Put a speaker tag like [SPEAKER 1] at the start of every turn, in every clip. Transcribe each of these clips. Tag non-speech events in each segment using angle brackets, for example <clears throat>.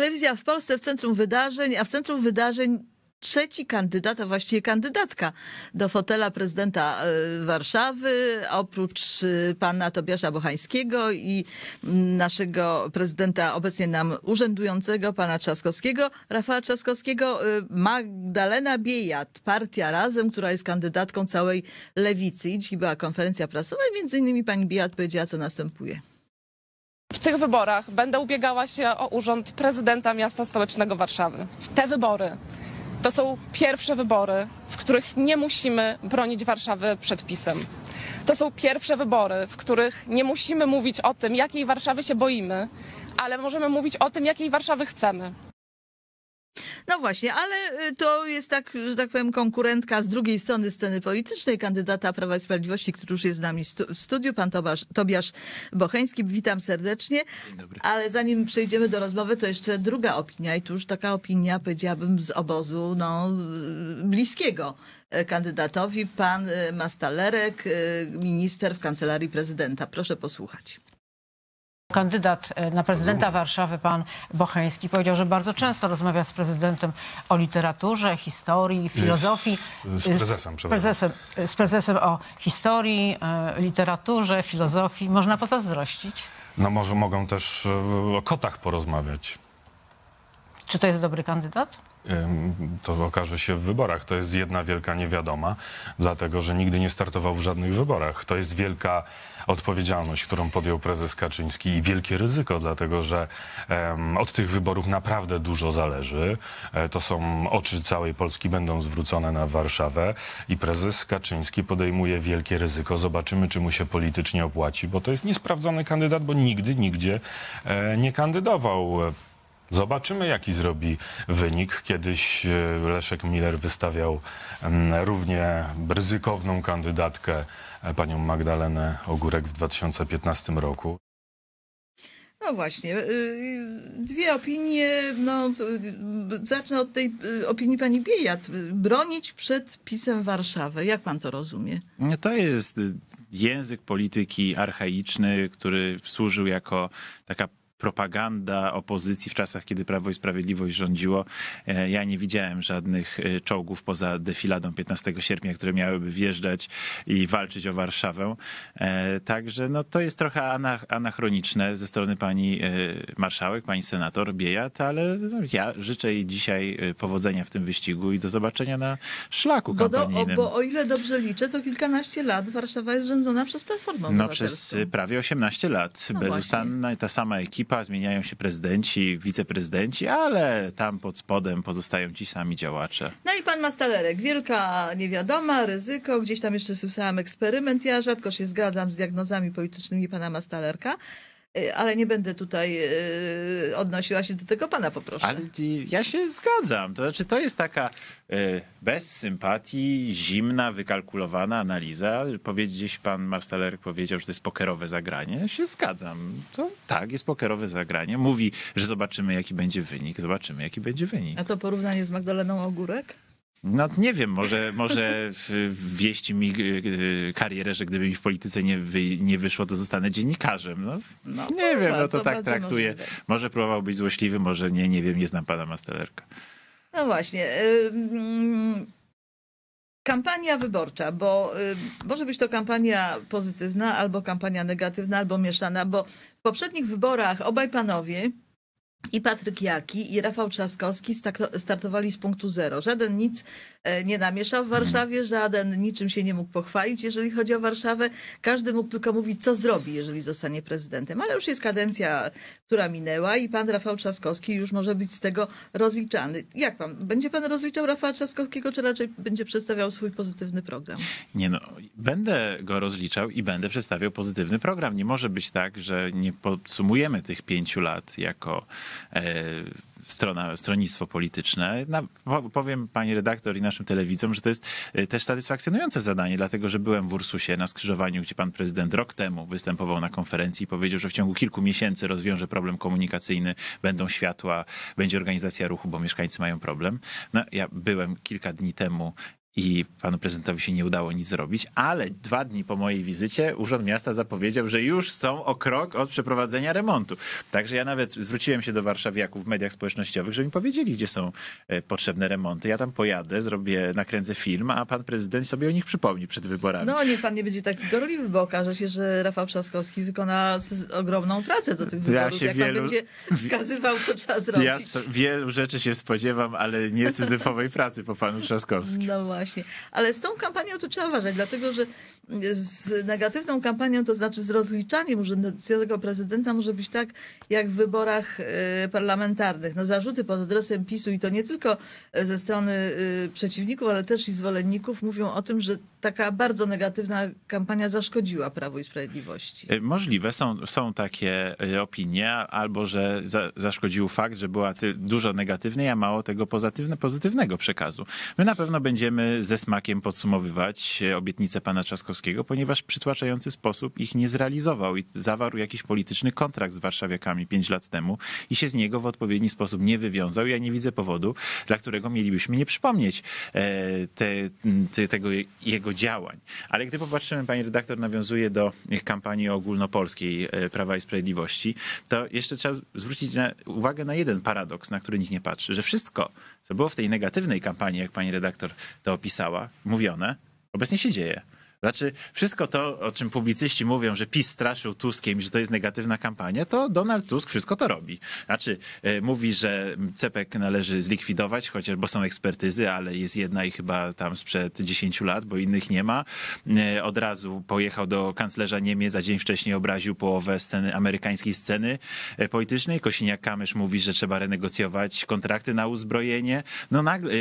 [SPEAKER 1] telewizja w Polsce w centrum wydarzeń, a w centrum wydarzeń trzeci kandydat, a właściwie kandydatka do fotela prezydenta e, Warszawy, oprócz e, pana Tobiasza Bochańskiego i naszego prezydenta obecnie nam urzędującego, pana Trzaskowskiego, Rafała Trzaskowskiego, e, Magdalena Biejat, partia Razem, która jest kandydatką całej lewicy. I dziś była konferencja prasowa i między innymi pani Biejat powiedziała, co następuje. W tych wyborach będę ubiegała się o urząd prezydenta miasta stołecznego Warszawy. Te wybory to są pierwsze wybory, w których nie musimy bronić Warszawy przed pisem. To są pierwsze wybory, w których nie musimy mówić o tym, jakiej Warszawy się boimy, ale możemy mówić o tym, jakiej Warszawy chcemy. No właśnie, ale y, to jest tak, że tak powiem, konkurentka z drugiej strony sceny politycznej, kandydata Prawa i Sprawiedliwości, który już jest z nami w studiu, pan Tobiasz Bocheński. Witam serdecznie. Ale zanim przejdziemy do rozmowy, to jeszcze druga opinia i tu już taka opinia, powiedziałabym, z obozu no, y, bliskiego y, kandydatowi, pan Mastalerek, minister w Kancelarii Prezydenta. Proszę posłuchać. Kandydat e, na prezydenta Warszawy, pan Bocheński, powiedział, że bardzo często rozmawia z prezydentem o literaturze, historii, filozofii. Z, z prezesem, z prezesem, z prezesem o historii, e, literaturze, filozofii. Można pozazdrościć.
[SPEAKER 2] No może mogą też e, o kotach porozmawiać.
[SPEAKER 1] Czy to jest dobry kandydat?
[SPEAKER 2] to okaże się w wyborach. To jest jedna wielka niewiadoma, dlatego że nigdy nie startował w żadnych wyborach. To jest wielka odpowiedzialność, którą podjął prezes Kaczyński i wielkie ryzyko, dlatego że od tych wyborów naprawdę dużo zależy. E, to są oczy całej Polski będą zwrócone na Warszawę i prezes Kaczyński podejmuje wielkie ryzyko. Zobaczymy, czy mu się politycznie opłaci, bo to jest niesprawdzony kandydat, bo nigdy, nigdzie e, nie kandydował. Zobaczymy, jaki zrobi wynik. Kiedyś e, Leszek Miller wystawiał mm, równie ryzykowną kandydatkę, e, panią Magdalenę Ogórek w 2015 roku.
[SPEAKER 1] No właśnie, y, dwie opinie. No, y, zacznę od tej y, opinii pani Biejat. Bronić przed pisem Warszawę. Jak pan to rozumie?
[SPEAKER 2] to jest język polityki archaiczny, który służył jako taka propaganda opozycji w czasach, kiedy Prawo i Sprawiedliwość rządziło. E, ja nie widziałem żadnych e, czołgów poza defiladą 15 sierpnia, które miałyby wjeżdżać i walczyć o Warszawę. E, także no, to jest trochę anachroniczne ze strony pani marszałek, pani senator Biejat, ale no, ja życzę jej dzisiaj powodzenia w tym wyścigu i do zobaczenia na szlaku bo Do, o, bo o
[SPEAKER 1] ile dobrze liczę, to kilkanaście lat Warszawa jest rządzona przez Platformę No przez
[SPEAKER 2] prawie 18 lat. No Bezustanna ta sama ekipa ekipa, zmieniają się prezydenci, wiceprezydenci, ale tam pod spodem pozostają ci sami działacze.
[SPEAKER 1] No i pan Mastalerek, wielka niewiadoma, ryzyko, gdzieś tam jeszcze słyszałam eksperyment, ja rzadko się zgadzam z diagnozami politycznymi pana Mastalerka, Y, ale nie będę tutaj y, odnosiła się do tego pana, poproszę. Ale ja się
[SPEAKER 2] zgadzam. To znaczy, to jest taka y, bez sympatii, zimna, wykalkulowana analiza. Powiedzieć pan Marsteler powiedział, że to jest pokerowe zagranie. Ja się zgadzam. To tak, jest pokerowe zagranie. Mówi, że zobaczymy, jaki będzie wynik. Zobaczymy, jaki
[SPEAKER 1] będzie wynik. A to porównanie z Magdaleną Ogórek?
[SPEAKER 2] No nie wiem, może, może wieści mi e, e, karierę, że gdyby mi w polityce nie, wy, nie wyszło, to zostanę dziennikarzem. No,
[SPEAKER 1] no nie wiem, no to tak traktuję.
[SPEAKER 2] Możliwe. Może próbował być złośliwy, może nie, nie wiem, nie znam pana Mastelerka.
[SPEAKER 1] No właśnie. Y, mm, kampania wyborcza, bo y, może być to kampania pozytywna, albo kampania negatywna, albo mieszana, bo w poprzednich wyborach obaj panowie i Patryk Jaki i Rafał Trzaskowski startowali z punktu zero. Żaden nic e, nie namieszał w mhm. Warszawie, żaden niczym się nie mógł pochwalić, jeżeli chodzi o Warszawę. Każdy mógł tylko mówić, co zrobi, jeżeli zostanie prezydentem. Ale już jest kadencja, która minęła i pan Rafał Trzaskowski już może być z tego rozliczany. Jak pan? Będzie pan rozliczał Rafała Trzaskowskiego, czy raczej będzie przedstawiał swój pozytywny program?
[SPEAKER 2] Nie no, będę go rozliczał i będę przedstawiał pozytywny program. Nie może być tak, że nie podsumujemy tych pięciu lat jako E, strona, stronnictwo polityczne. Na, powiem pani redaktor i naszym telewidzom, że to jest e, też satysfakcjonujące zadanie, dlatego że byłem w Ursusie na skrzyżowaniu, gdzie pan prezydent rok temu występował na konferencji i powiedział, że w ciągu kilku miesięcy rozwiąże problem komunikacyjny, będą światła, będzie organizacja ruchu, bo mieszkańcy mają problem. No, ja byłem kilka dni temu i panu prezydentowi się nie udało nic zrobić, ale dwa dni po mojej wizycie Urząd Miasta zapowiedział, że już są o krok od przeprowadzenia remontu. Także ja nawet zwróciłem się do warszawiaków w mediach społecznościowych, żeby mi powiedzieli, gdzie są e, potrzebne remonty. Ja tam pojadę, zrobię, nakręcę film, a pan prezydent sobie o nich przypomni przed wyborami. No,
[SPEAKER 1] niech pan nie będzie taki gorliwy, bo okaże się, że Rafał Trzaskowski wykona ogromną pracę do tych wyborów, ja się jak wielu... pan będzie wskazywał, co trzeba zrobić. Ja
[SPEAKER 2] wielu rzeczy się spodziewam, ale nie syzyfowej pracy po panu Trzaskowskim.
[SPEAKER 1] No właśnie właśnie. Ale z tą kampanią to trzeba uważać, dlatego że z negatywną kampanią, to znaczy z rozliczaniem urzędującego prezydenta może być tak jak w wyborach e, parlamentarnych. No zarzuty pod adresem PiSu i to nie tylko e, ze strony e, przeciwników, ale też i zwolenników mówią o tym, że taka bardzo negatywna kampania zaszkodziła Prawu i Sprawiedliwości.
[SPEAKER 2] Możliwe, są, są takie opinie, albo że za, zaszkodził fakt, że była ty, dużo negatywnej, a mało tego pozytywne, pozytywnego przekazu. My na pewno będziemy ze smakiem podsumowywać obietnicę pana Czaskowskiego polskiego, ponieważ w przytłaczający sposób ich nie zrealizował i zawarł jakiś polityczny kontrakt z warszawiakami pięć lat temu i się z niego w odpowiedni sposób nie wywiązał. Ja nie widzę powodu, dla którego mielibyśmy nie przypomnieć e, te, te, tego jego działań. Ale gdy popatrzymy, pani redaktor nawiązuje do kampanii ogólnopolskiej e, Prawa i Sprawiedliwości, to jeszcze trzeba zwrócić na, uwagę na jeden paradoks, na który nikt nie patrzy, że wszystko, co było w tej negatywnej kampanii, jak pani redaktor to opisała, mówione, obecnie się dzieje. Znaczy, wszystko to, o czym publicyści mówią, że PiS straszył Tuskiem i że to jest negatywna kampania, to Donald Tusk wszystko to robi. Znaczy, e, mówi, że cepek należy zlikwidować, chociaż, bo są ekspertyzy, ale jest jedna i chyba tam sprzed 10 lat, bo innych nie ma. E, od razu pojechał do kanclerza Niemiec, a dzień wcześniej obraził połowę sceny, amerykańskiej sceny e, politycznej. Kosiniak-Kamysz mówi, że trzeba renegocjować kontrakty na uzbrojenie. No nagle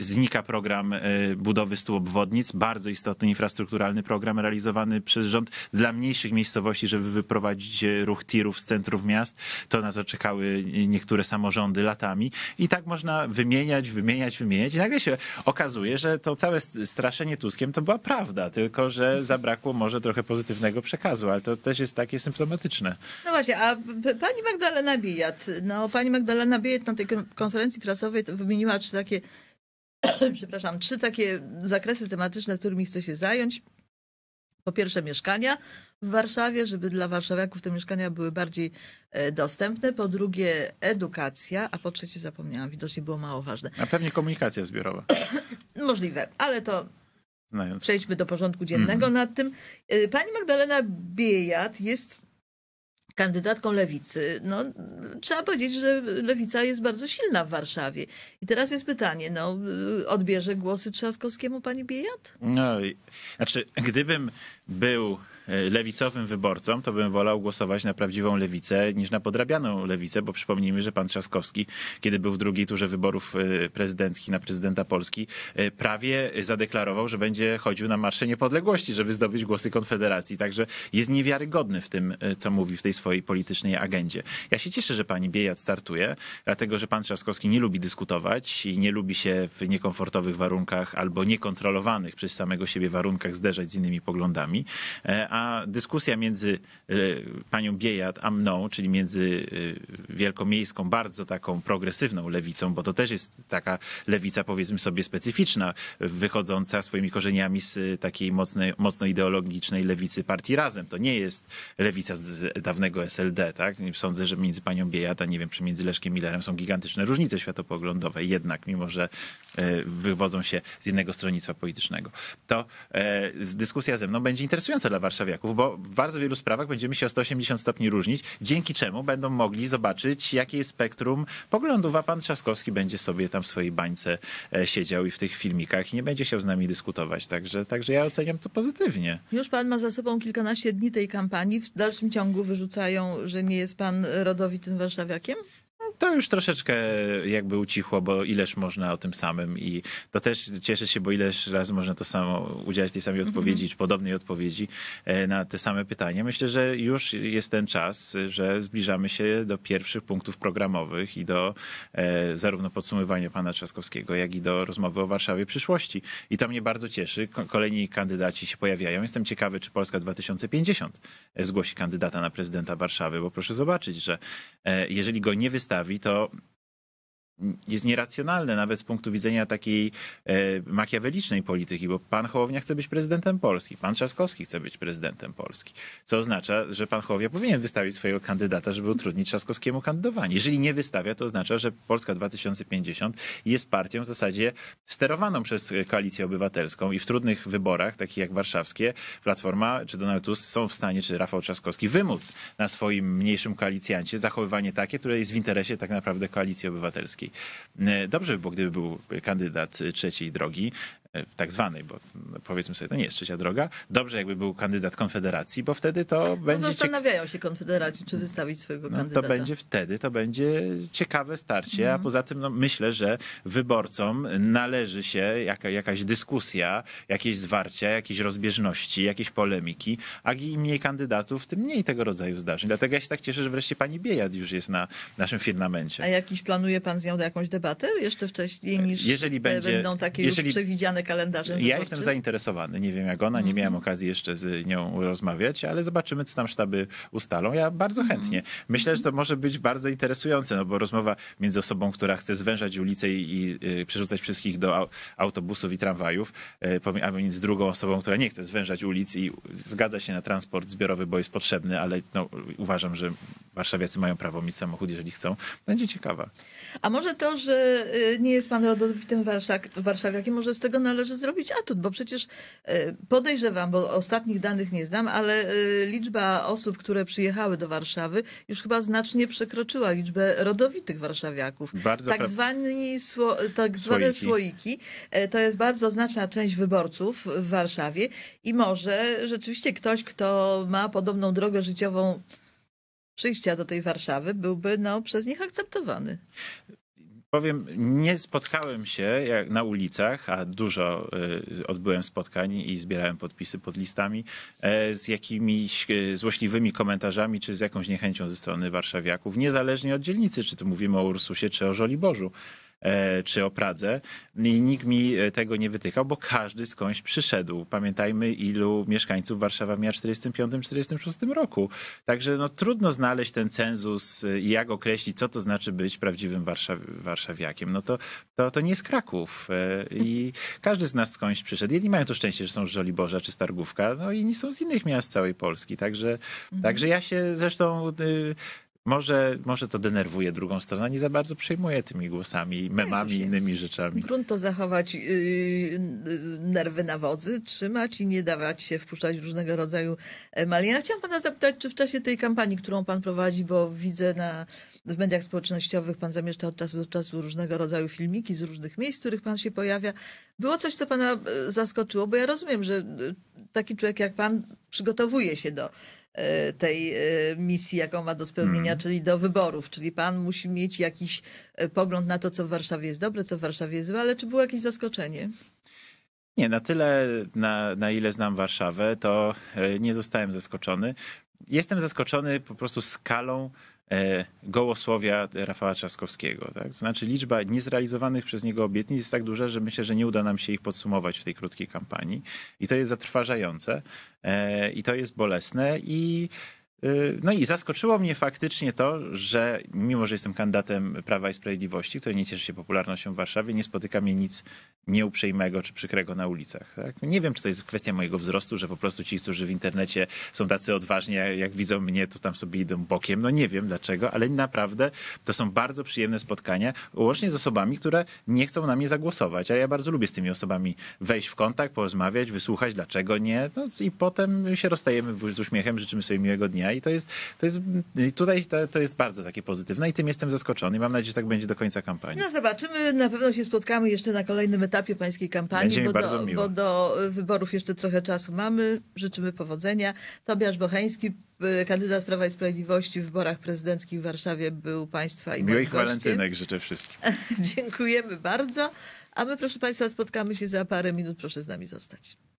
[SPEAKER 2] znika program budowy stu obwodnic, bardzo istotny infrastruktura kulturalny program realizowany przez rząd dla mniejszych miejscowości, żeby wyprowadzić e, ruch tirów z centrów miast. To na oczekały czekały e, niektóre samorządy latami. I tak można wymieniać, wymieniać, wymieniać. I nagle się okazuje, że to całe straszenie Tuskiem to była prawda, tylko że zabrakło może trochę pozytywnego przekazu, ale to też jest takie symptomatyczne.
[SPEAKER 1] No właśnie, a pani Magdalena Bijat, no pani Magdalena Bijat na tej konferencji prasowej wymieniła trzy takie, <coughs> przepraszam, trzy takie zakresy tematyczne, którymi chce się zająć po pierwsze mieszkania w Warszawie, żeby dla warszawiaków te mieszkania były bardziej e, dostępne, po drugie edukacja, a po trzecie zapomniałam, widocznie było mało ważne.
[SPEAKER 2] A pewnie komunikacja zbiorowa.
[SPEAKER 1] <clears throat> Możliwe, ale to Znając. przejdźmy do porządku dziennego mm. nad tym. E, pani Magdalena Biejat jest kandydatką lewicy, no trzeba powiedzieć, że lewica jest bardzo silna w Warszawie. I teraz jest pytanie, no y, odbierze głosy Trzaskowskiemu pani Biejat?
[SPEAKER 2] No, znaczy, gdybym był E, lewicowym wyborcom, to bym wolał głosować na prawdziwą lewicę niż na podrabianą lewicę, bo przypomnijmy, że pan Trzaskowski, kiedy był w drugiej turze wyborów e, prezydenckich na prezydenta Polski, e, prawie zadeklarował, że będzie chodził na Marsze Niepodległości, żeby zdobyć głosy Konfederacji. Także jest niewiarygodny w tym, co mówi w tej swojej politycznej agendzie. Ja się cieszę, że pani Biejat startuje, dlatego że pan Trzaskowski nie lubi dyskutować i nie lubi się w niekomfortowych warunkach albo niekontrolowanych przez samego siebie warunkach zderzać z innymi poglądami. A a dyskusja między e, panią Biejat a mną, czyli między e, wielkomiejską, bardzo taką progresywną lewicą, bo to też jest taka lewica, powiedzmy sobie, specyficzna, wychodząca swoimi korzeniami z e, takiej mocnej, mocno ideologicznej lewicy partii Razem. To nie jest lewica z dawnego SLD, tak? Sądzę, że między panią Biejat, a nie wiem, czy między Leszkiem Millerem są gigantyczne różnice światopoglądowe, jednak, mimo że wywodzą się z jednego stronnictwa politycznego. To dyskusja ze mną będzie interesująca dla Warszawy warszawiaków, bo w bardzo wielu sprawach będziemy się o 180 stopni różnić, dzięki czemu będą mogli zobaczyć, jakie jest spektrum poglądów, a pan Trzaskowski będzie sobie tam w swojej bańce e, siedział i w tych filmikach i nie będzie się z nami dyskutować. Także, także ja oceniam to pozytywnie.
[SPEAKER 1] Już pan ma za sobą kilkanaście dni tej kampanii. W dalszym ciągu wyrzucają, że nie jest pan rodowitym warszawiakiem?
[SPEAKER 2] to już troszeczkę jakby ucichło, bo ileż można o tym samym i to też cieszę się, bo ileż razy można to samo udzielać tej samej odpowiedzi, mm -hmm. czy podobnej odpowiedzi e, na te same pytania. Myślę, że już jest ten czas, że zbliżamy się do pierwszych punktów programowych i do e, zarówno podsumowania pana Trzaskowskiego, jak i do rozmowy o Warszawie przyszłości. I to mnie bardzo cieszy. Kolejni kandydaci się pojawiają. Jestem ciekawy, czy Polska 2050 e, zgłosi kandydata na prezydenta Warszawy, bo proszę zobaczyć, że jeżeli go nie wystarczy, da jest nieracjonalne nawet z punktu widzenia takiej e, makiawelicznej polityki, bo pan Hołownia chce być prezydentem Polski, pan Trzaskowski chce być prezydentem Polski, co oznacza, że pan Hołownia powinien wystawić swojego kandydata, żeby utrudnić Trzaskowskiemu kandydowanie. Jeżeli nie wystawia, to oznacza, że Polska 2050 jest partią w zasadzie sterowaną przez Koalicję Obywatelską i w trudnych wyborach, takich jak warszawskie, Platforma czy Donald Tusk są w stanie, czy Rafał Trzaskowski, wymóc na swoim mniejszym koalicjancie zachowywanie takie, które jest w interesie tak naprawdę Koalicji Obywatelskiej. E, dobrze by było, gdyby był kandydat trzeciej drogi, e, tak zwanej, bo powiedzmy sobie, to nie jest trzecia droga. Dobrze, jakby był kandydat Konfederacji, bo wtedy to no będzie... No
[SPEAKER 1] zastanawiają się Konfederaci, czy wystawić swojego no, kandydata. To będzie
[SPEAKER 2] wtedy, to będzie ciekawe starcie, mm. a mhm. poza tym no, myślę, że wyborcom należy się jaka, jakaś dyskusja, jakieś zwarcia, jakieś rozbieżności, jakieś polemiki, a im mniej kandydatów, tym mniej tego rodzaju zdarzeń. Dlatego ja się tak cieszę, że wreszcie pani Biejad już jest na naszym firmamencie. A
[SPEAKER 1] jakiś planuje pan z nią do jakąś debatę jeszcze wcześniej niż jeżeli będzie, będą takie jeżeli, już przewidziane kalendarzem? Ja jestem
[SPEAKER 2] zainteresowany. Nie wiem jak ona, nie mhm. miałem okazji jeszcze z nią rozmawiać, ale zobaczymy, co tam sztaby ustalą. Ja bardzo mhm. chętnie. Mm. Myślę, że to może być bardzo interesujące, no bo rozmowa między osobą, która chce zwężać ulicę i, i y, przerzucać wszystkich do autobusów i tramwajów, y, a między drugą osobą, która nie chce zwężać ulic i zgadza się na transport zbiorowy, bo jest potrzebny, ale no, uważam, że warszawiacy mają prawo mieć samochód, jeżeli chcą. Będzie ciekawa.
[SPEAKER 1] A może może to, że y, nie jest pan rodowitym warszak, warszawiakiem, może z tego należy zrobić atut, bo przecież y, podejrzewam, bo ostatnich danych nie znam, ale y, liczba osób, które przyjechały do Warszawy już chyba znacznie przekroczyła liczbę rodowitych warszawiaków. Bardzo tak, zwani, sło, tak zwane słoiki. słoiki. E, to jest bardzo znaczna część wyborców w Warszawie i może rzeczywiście ktoś, kto ma podobną drogę życiową, przyjścia do tej Warszawy byłby no, przez nich akceptowany
[SPEAKER 2] powiem, nie spotkałem się na ulicach, a dużo y, odbyłem spotkań i zbierałem podpisy pod listami, e, z jakimiś e, złośliwymi komentarzami, czy z jakąś niechęcią ze strony warszawiaków, niezależnie od dzielnicy, czy to mówimy o Ursusie, czy o Żoliborzu. E, czy o Pradze i nikt mi e, tego nie wytykał, bo każdy skądś przyszedł. Pamiętajmy, ilu mieszkańców Warszawa miała w 1945-1946 roku. Także no, trudno znaleźć ten cenzus i jak określić, co to znaczy być prawdziwym Warszaw warszawiakiem. No to, to, to nie jest Kraków e, i każdy z nas skądś przyszedł. Jedni mają to szczęście, że są z Żoliborza czy Stargówka, no i inni są z innych miast całej Polski. Także, mhm. także ja się zresztą... Y, może, może to denerwuje drugą stronę, nie za bardzo przejmuje tymi głosami, memami innymi rzeczami.
[SPEAKER 1] Grunt to zachować yy, nerwy na wodzy, trzymać i nie dawać się wpuszczać w różnego rodzaju e, mali. Ja chciałam pana zapytać, czy w czasie tej kampanii, którą pan prowadzi, bo widzę na, w mediach społecznościowych, pan zamieszcza od czasu do czasu różnego rodzaju filmiki z różnych miejsc, w których pan się pojawia. Było coś, co pana e, zaskoczyło? Bo ja rozumiem, że e, taki człowiek jak pan przygotowuje się do E, tej e, misji, jaką ma do spełnienia, mm. czyli do wyborów. Czyli pan musi mieć jakiś e, pogląd na to, co w Warszawie jest dobre, co w Warszawie jest złe, ale czy było jakieś zaskoczenie?
[SPEAKER 2] Nie, na tyle, na, na ile znam Warszawę, to nie zostałem zaskoczony. Jestem zaskoczony po prostu skalą E, gołosłowia Rafała Trzaskowskiego. Tak? Znaczy liczba niezrealizowanych przez niego obietnic jest tak duża, że myślę, że nie uda nam się ich podsumować w tej krótkiej kampanii. I to jest zatrważające e, i to jest bolesne i Y, no i zaskoczyło mnie faktycznie to, że mimo, że jestem kandydatem Prawa i Sprawiedliwości, który nie cieszy się popularnością w Warszawie, nie spotyka mnie nic nieuprzejmego czy przykrego na ulicach. Tak? Nie wiem, czy to jest kwestia mojego wzrostu, że po prostu ci, którzy w internecie są tacy odważni, jak widzą mnie, to tam sobie idą bokiem. No nie wiem dlaczego, ale naprawdę to są bardzo przyjemne spotkania, łącznie z osobami, które nie chcą na mnie zagłosować, a ja bardzo lubię z tymi osobami wejść w kontakt, porozmawiać, wysłuchać, dlaczego nie, no i potem się rozstajemy z uśmiechem, życzymy sobie miłego dnia i to jest, to jest tutaj to, to jest bardzo takie pozytywne i tym jestem zaskoczony. Mam nadzieję, że tak będzie do końca kampanii.
[SPEAKER 1] No zobaczymy, na pewno się spotkamy jeszcze na kolejnym etapie pańskiej kampanii, będzie bo, bardzo do, miło. bo do wyborów jeszcze trochę czasu mamy. Życzymy powodzenia. Tobiasz Bocheński, y, kandydat Prawa i Sprawiedliwości w wyborach prezydenckich w Warszawie był państwa i Miłych walentynek
[SPEAKER 2] życzę wszystkim.
[SPEAKER 1] <laughs> Dziękujemy bardzo. A my, proszę państwa, spotkamy się za parę minut. Proszę z nami zostać.